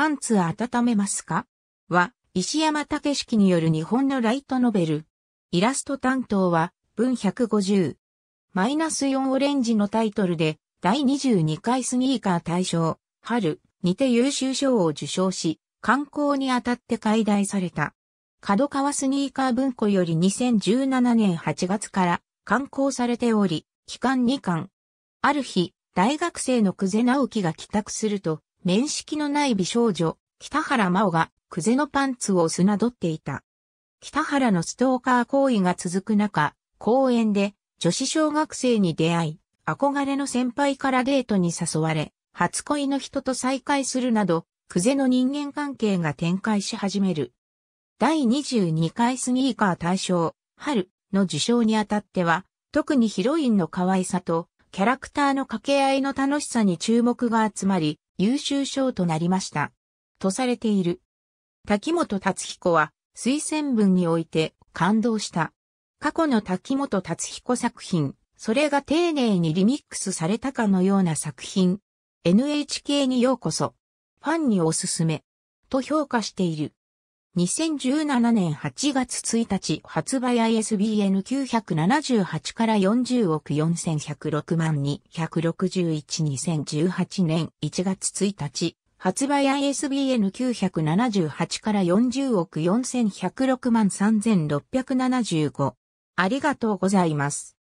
パンツ温めますかは、石山武式による日本のライトノベル。イラスト担当は、文150。マイナス4オレンジのタイトルで、第22回スニーカー大賞、春、にて優秀賞を受賞し、観光にあたって解題された。角川スニーカー文庫より2017年8月から刊行されており、期間2巻。ある日、大学生の久世直樹が帰宅すると、面識のない美少女、北原真央が、クゼのパンツを砂取っていた。北原のストーカー行為が続く中、公園で女子小学生に出会い、憧れの先輩からデートに誘われ、初恋の人と再会するなど、クゼの人間関係が展開し始める。第22回スニーカー大賞、春の受賞にあたっては、特にヒロインの可愛さと、キャラクターの掛け合いの楽しさに注目が集まり、優秀賞となりました。とされている。滝本達彦は推薦文において感動した。過去の滝本達彦作品、それが丁寧にリミックスされたかのような作品。NHK にようこそ。ファンにおすすめ。と評価している。2017年8月1日発売 ISBN 978から40億4106万2612018 1年1月1日発売 ISBN 978から40億4106万3675ありがとうございます。